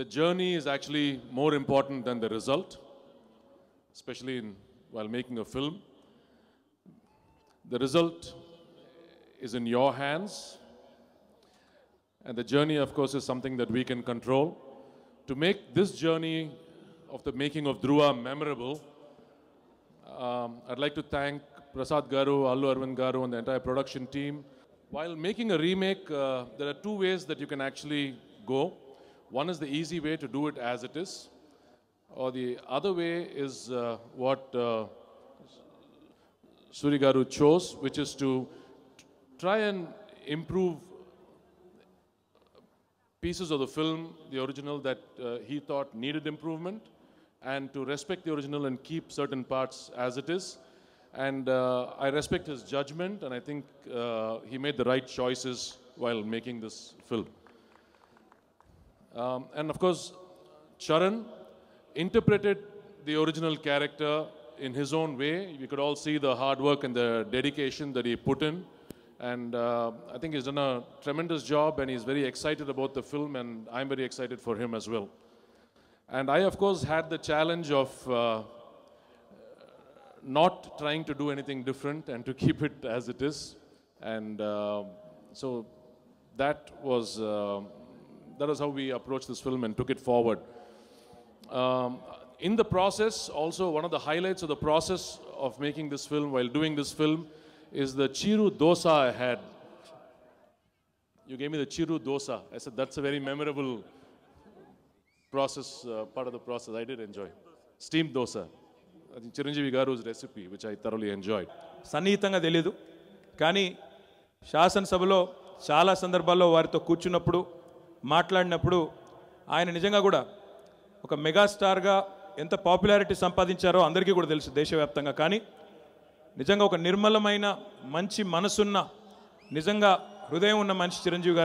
the journey is actually more important than the result, especially in, while making a film. The result is in your hands. And the journey, of course, is something that we can control. To make this journey of the making of Dhruva memorable, um, I'd like to thank Prasad Garu, Allu Arvind Garu, and the entire production team. While making a remake, uh, there are two ways that you can actually go. One is the easy way to do it as it is, or the other way is uh, what uh, Surigaru chose, which is to try and improve pieces of the film, the original that uh, he thought needed improvement, and to respect the original and keep certain parts as it is. And uh, I respect his judgment, and I think uh, he made the right choices while making this film. Um, and of course, Charan interpreted the original character in his own way. You could all see the hard work and the dedication that he put in. And uh, I think he's done a tremendous job and he's very excited about the film and I'm very excited for him as well. And I, of course, had the challenge of uh, not trying to do anything different and to keep it as it is. And uh, so that was uh, that is how we approached this film and took it forward. Um, in the process, also one of the highlights of the process of making this film, while doing this film, is the Chiru Dosa I had. You gave me the Chiru Dosa. I said, that's a very memorable process, uh, part of the process. I did enjoy. Steamed Dosa. I think Chiranjeevi Garu's recipe, which I thoroughly enjoyed. సన్నిహితంగా Kani, కానీ శాసనసభలో చాలా సందర్భాల్లో వారితో కూర్చున్నప్పుడు మాట్లాడినప్పుడు ఆయన నిజంగా కూడా ఒక మెగాస్టార్గా ఎంత పాపులారిటీ సంపాదించారో అందరికీ కూడా తెలుసు దేశవ్యాప్తంగా కానీ నిజంగా ఒక నిర్మలమైన మంచి మనసున్న నిజంగా హృదయం ఉన్న మనిషి చిరంజీవి గారు